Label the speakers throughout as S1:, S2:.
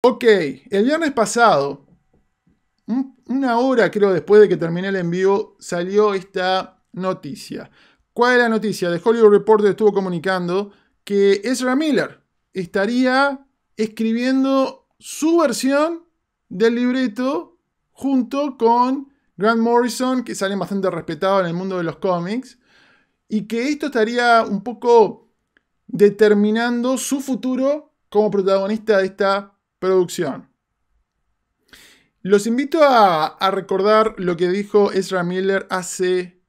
S1: Ok, el viernes pasado, una hora creo después de que terminé el envío, salió esta noticia. ¿Cuál es la noticia? De Hollywood Reporter estuvo comunicando que Ezra Miller estaría escribiendo su versión del libreto junto con Grant Morrison, que sale bastante respetado en el mundo de los cómics, y que esto estaría un poco determinando su futuro como protagonista de esta producción. Los invito a, recordar lo que dijo Ezra Miller hace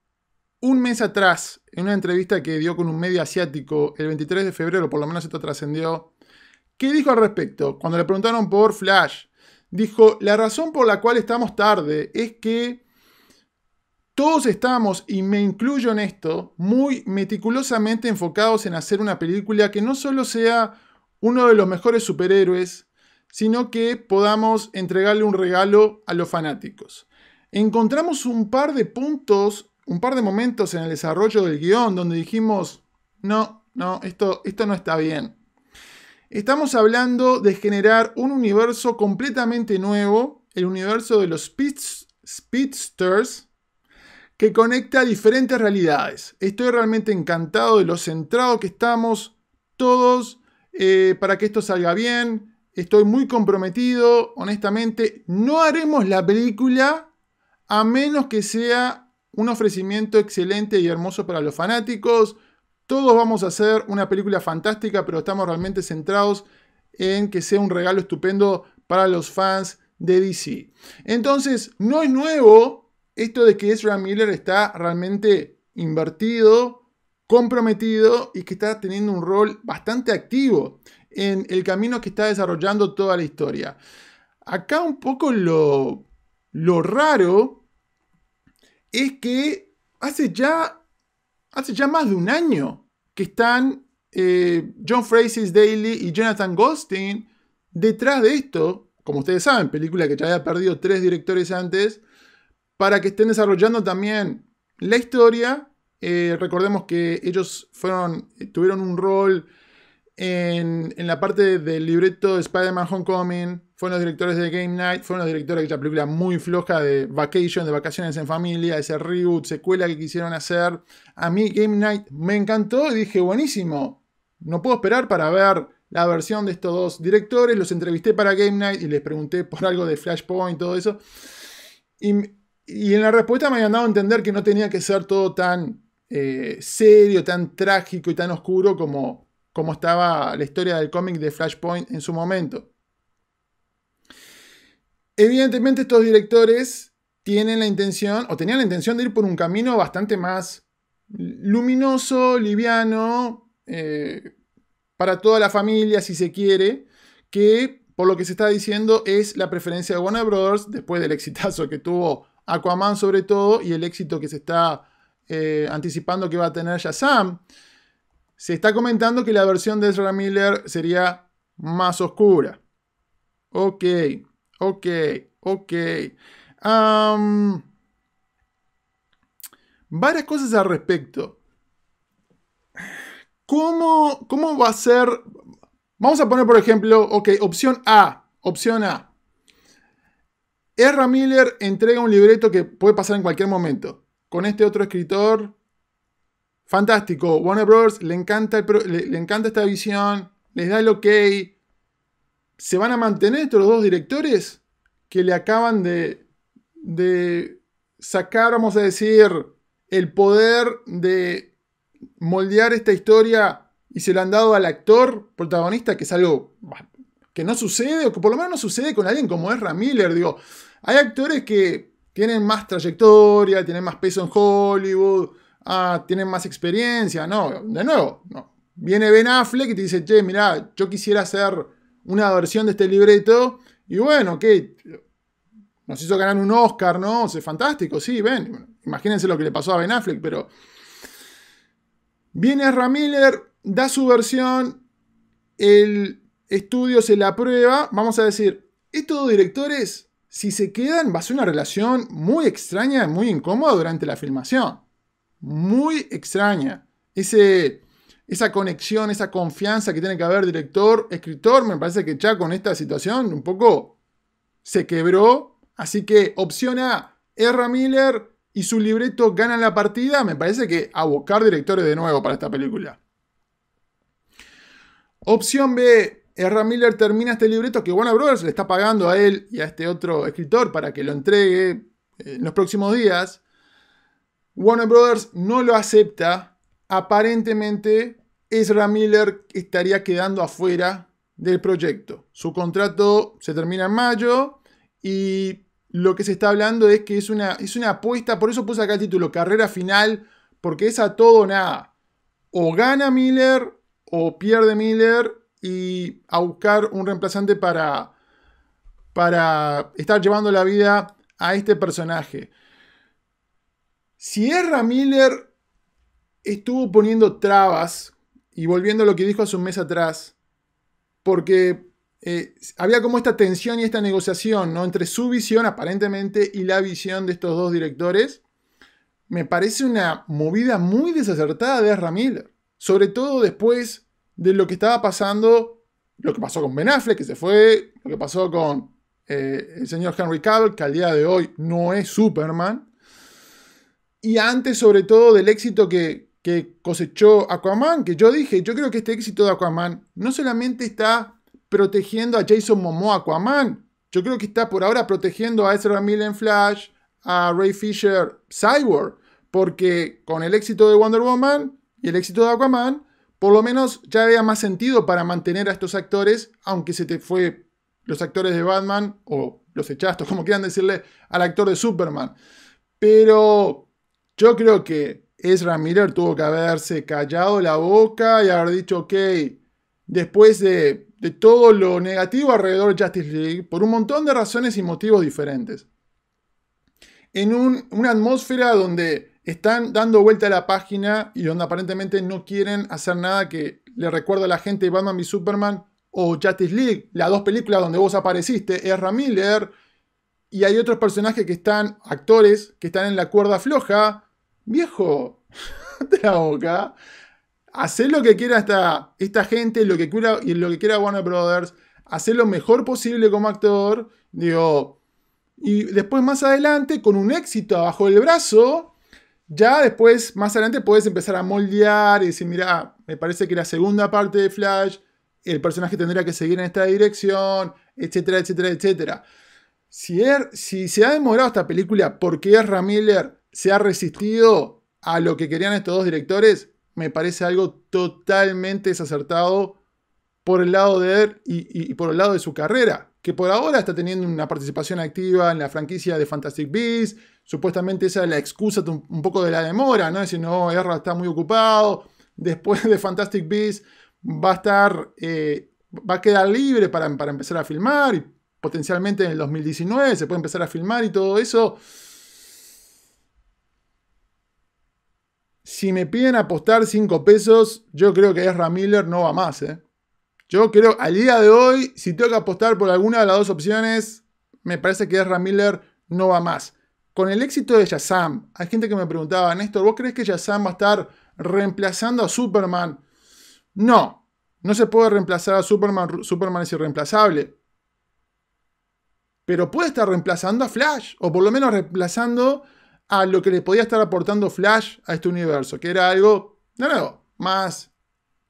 S1: un mes atrás, en una entrevista que dio con un medio asiático el 23 de febrero, por lo menos esto trascendió. ¿Qué dijo al respecto? Cuando le preguntaron por Flash, dijo, la razón por la cual estamos tarde es que todos estamos, y me incluyo en esto, muy meticulosamente enfocados en hacer una película que no solo sea uno de los mejores superhéroes, sino que podamos entregarle un regalo a los fanáticos. Encontramos un par de puntos, un par de momentos en el desarrollo del guión donde dijimos, no, no, esto, esto no está bien. Estamos hablando de generar un universo completamente nuevo, el universo de los Speedsters, que conecta diferentes realidades. Estoy realmente encantado de lo centrado que estamos todos eh, para que esto salga bien. Estoy muy comprometido, honestamente. No haremos la película a menos que sea un ofrecimiento excelente y hermoso para los fanáticos. Todos vamos a hacer una película fantástica, pero estamos realmente centrados en que sea un regalo estupendo para los fans de DC. Entonces, no es nuevo esto de que Ezra Miller está realmente invertido, comprometido y que está teniendo un rol bastante activo en el camino que está desarrollando toda la historia. Acá un poco lo, raro es que hace ya, hace ya más de un año que están eh, John Francis Daly y Jonathan Goldstein detrás de esto, como ustedes saben, película que ya había perdido tres directores antes, para que estén desarrollando también la historia. Eh, recordemos que ellos fueron, tuvieron un rol en, la parte del libreto de Spider-Man Homecoming, fueron los directores de Game Night, fueron los directores de la película muy floja de Vacation, de Vacaciones en Familia, ese reboot, secuela que quisieron hacer. A mí Game Night me encantó y dije, buenísimo, no puedo esperar para ver la versión de estos dos directores. Los entrevisté para Game Night y les pregunté por algo de Flashpoint y todo eso. Y, en la respuesta me habían dado a entender que no tenía que ser todo tan eh, serio, tan trágico y tan oscuro como como estaba la historia del cómic de Flashpoint en su momento. Evidentemente estos directores tienen la intención, o tenían la intención de ir por un camino bastante más luminoso, liviano, eh, para toda la familia, si se quiere, que por lo que se está diciendo es la preferencia de Warner Bros. después del exitazo que tuvo Aquaman sobre todo y el éxito que se está eh, anticipando que va a tener Shazam. Se está comentando que la versión de Ezra Miller sería más oscura. Ok, ok, ok. varias cosas al respecto. ¿Cómo, ¿Cómo va a ser? Vamos a poner, por ejemplo, ok, opción A. Opción A. Ezra Miller entrega un libreto que puede pasar en cualquier momento. Con este otro escritor Fantástico. Warner Bros. le encanta, le, encanta esta visión, les da el ok. ¿Se van a mantener estos dos directores que le acaban de, de sacar, vamos a decir, el poder de moldear esta historia y se lo han dado al actor protagonista, que es algo que no sucede, o que por lo menos no sucede con alguien como Ezra Miller. Digo, hay actores que tienen más trayectoria, tienen más peso en Hollywood, ah, tienen más experiencia. No, de nuevo, no. Viene Ben Affleck y te dice, che, mirá, yo quisiera hacer una versión de este libreto. Y bueno, ok, nos hizo ganar un Oscar, ¿no? O fantástico, sí, ven. Imagínense lo que le pasó a Ben Affleck, pero... Viene Ramiller da su versión, el estudio se la aprueba. Vamos a decir, estos dos directores, si se quedan, va a ser una relación muy extraña, muy incómoda durante la filmación muy extraña. Ese, esa conexión, esa confianza que tiene que haber director, escritor, me parece que ya con esta situación un poco se quebró. Así que opción A, erra Miller y su libreto ganan la partida. Me parece que abocar directores de nuevo para esta película. Opción B, erra Miller termina este libreto que Warner Brothers le está pagando a él y a este otro escritor para que lo entregue eh, en los próximos días. Warner Brothers no lo acepta. Aparentemente, Ezra Miller estaría quedando afuera del proyecto. Su contrato se termina en mayo y lo que se está hablando es que es una, es una apuesta, por eso puse acá el título, carrera final, porque es a todo o nada. O gana Miller o pierde Miller y a buscar un reemplazante para, para estar llevando la vida a este personaje. Si Sierra Miller estuvo poniendo trabas y volviendo a lo que dijo hace un mes atrás, porque eh, había como esta tensión y esta negociación ¿no? entre su visión aparentemente y la visión de estos dos directores. Me parece una movida muy desacertada de Erra Miller, sobre todo después de lo que estaba pasando, lo que pasó con Ben Affleck, que se fue, lo que pasó con eh, el señor Henry Cavill, que al día de hoy no es Superman y antes sobre todo del éxito que, cosechó Aquaman, que yo dije, yo creo que este éxito de Aquaman no solamente está protegiendo a Jason Momoa Aquaman, yo creo que está por ahora protegiendo a Ezra Miller en Flash, a Ray Fisher Cyborg, porque con el éxito de Wonder Woman y el éxito de Aquaman, por lo menos ya había más sentido para mantener a estos actores, aunque se te fue los actores de Batman o los echastos, como quieran decirle, al actor de Superman. Pero yo creo que Ezra Miller tuvo que haberse callado la boca y haber dicho, ok, después de, todo lo negativo alrededor de Justice League, por un montón de razones y motivos diferentes, en una atmósfera donde están dando vuelta a la página y donde aparentemente no quieren hacer nada que le recuerde a la gente Batman v Superman o Justice League, las dos películas donde vos apareciste, Ezra Miller, y hay otros personajes que están, actores, que están en la cuerda floja, viejo, de la boca, hacer lo que quiera esta, esta gente, lo que, quiera, lo que quiera Warner Brothers, hacer lo mejor posible como actor, digo, y después más adelante, con un éxito abajo del brazo, ya después, más adelante, puedes empezar a moldear y decir, mira, me parece que la segunda parte de Flash, el personaje tendría que seguir en esta dirección, etcétera, etcétera, etcétera. Si, er, si se ha demorado esta película porque es Ramiller se ha resistido a lo que querían estos dos directores, me parece algo totalmente desacertado por el lado de él y, por el lado de su carrera, que por ahora está teniendo una participación activa en la franquicia de Fantastic Beasts, supuestamente esa es la excusa un poco de la demora, ¿no? no, Erra está muy ocupado, después de Fantastic Beasts va a estar, eh, va a quedar libre para, empezar a filmar y potencialmente en el 2019 se puede empezar a filmar y todo eso. si me piden apostar 5 pesos, yo creo que Ezra Miller no va más. ¿eh? Yo creo, al día de hoy, si tengo que apostar por alguna de las dos opciones, me parece que Ezra Miller no va más. Con el éxito de Shazam, hay gente que me preguntaba, Néstor, ¿vos crees que Shazam va a estar reemplazando a Superman? No, no se puede reemplazar a Superman, Superman es irreemplazable. Pero puede estar reemplazando a Flash, o por lo menos reemplazando a lo que le podía estar aportando Flash a este universo, que era algo, no más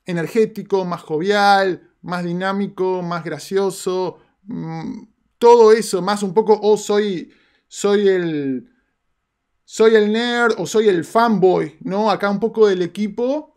S1: energético, más jovial, más dinámico, más gracioso, mm, todo eso, más un poco, o oh, soy, soy el... Soy el nerd o soy el fanboy, ¿no? Acá un poco del equipo.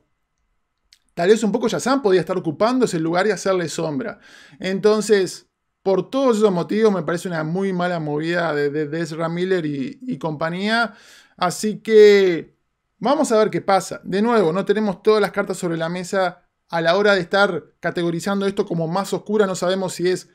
S1: Tal vez un poco Yazan podía estar ocupando ese lugar y hacerle sombra. Entonces, por todos esos motivos me parece una muy mala movida de, Desra Miller y, compañía. Así que vamos a ver qué pasa. De nuevo, no tenemos todas las cartas sobre la mesa a la hora de estar categorizando esto como más oscura. No sabemos si es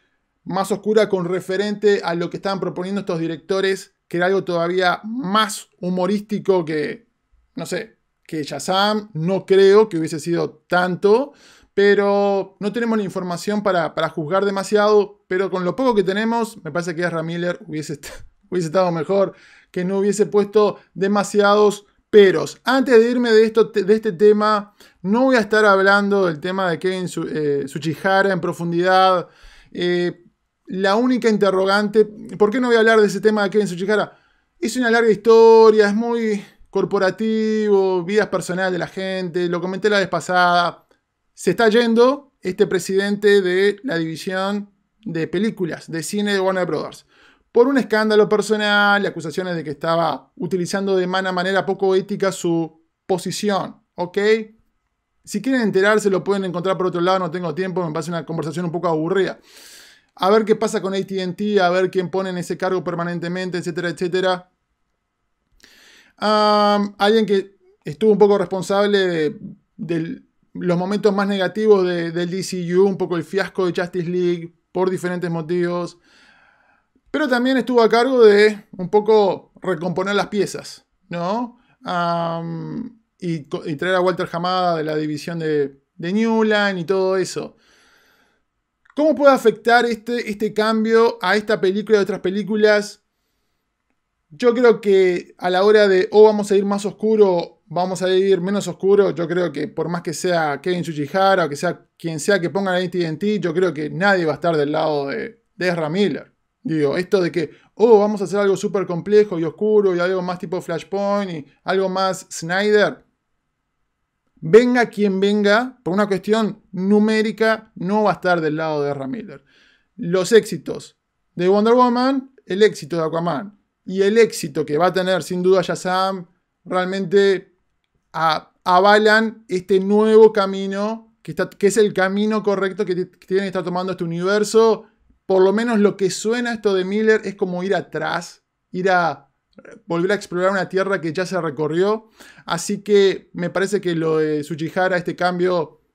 S1: más oscura con referente a lo que estaban proponiendo estos directores, que era algo todavía más humorístico que, no sé, que Shazam. No creo que hubiese sido tanto pero no tenemos la información para, juzgar demasiado, pero con lo poco que tenemos, me parece que Ezra Miller hubiese, hubiese estado mejor, que no hubiese puesto demasiados peros. Antes de irme de, esto, de este tema, no voy a estar hablando del tema de Kevin eh, Suchihara en profundidad. Eh, la única interrogante, ¿por qué no voy a hablar de ese tema de Kevin Suchihara? Es una larga historia, es muy corporativo, vidas personales de la gente, lo comenté la vez pasada se está yendo este presidente de la división de películas, de cine de Warner Brothers, por un escándalo personal y acusaciones de que estaba utilizando de manera poco ética su posición, ¿ok? Si quieren enterarse lo pueden encontrar por otro lado, no tengo tiempo, me pasa una conversación un poco aburrida. A ver qué pasa con ATT, a ver quién pone en ese cargo permanentemente, etcétera, etcétera. alguien que estuvo un poco responsable del los momentos más negativos del DCU, un poco el fiasco de Justice League por diferentes motivos, pero también estuvo a cargo de un poco recomponer las piezas, ¿no? y, traer a Walter Hamada de la división de, Newland y todo eso. ¿Cómo puede afectar este, este cambio a esta película y a otras películas? Yo creo que a la hora de o oh, vamos a ir más oscuro vamos a ir menos oscuro. Yo creo que por más que sea Kevin Tsuchihara. o que sea quien sea que ponga la AT&T, yo creo que nadie va a estar del lado de, de Digo, esto de que, oh, vamos a hacer algo súper complejo y oscuro y algo más tipo Flashpoint y algo más Snyder. Venga quien venga, por una cuestión numérica, no va a estar del lado de Ezra Los éxitos de Wonder Woman, el éxito de Aquaman y el éxito que va a tener sin duda Shazam, realmente avalan este nuevo camino, que, es el camino correcto que, tiene que estar tomando este universo. Por lo menos lo que suena esto de Miller es como ir atrás, ir a volver a explorar una tierra que ya se recorrió. Así que me parece que lo de Suchihara... este cambio,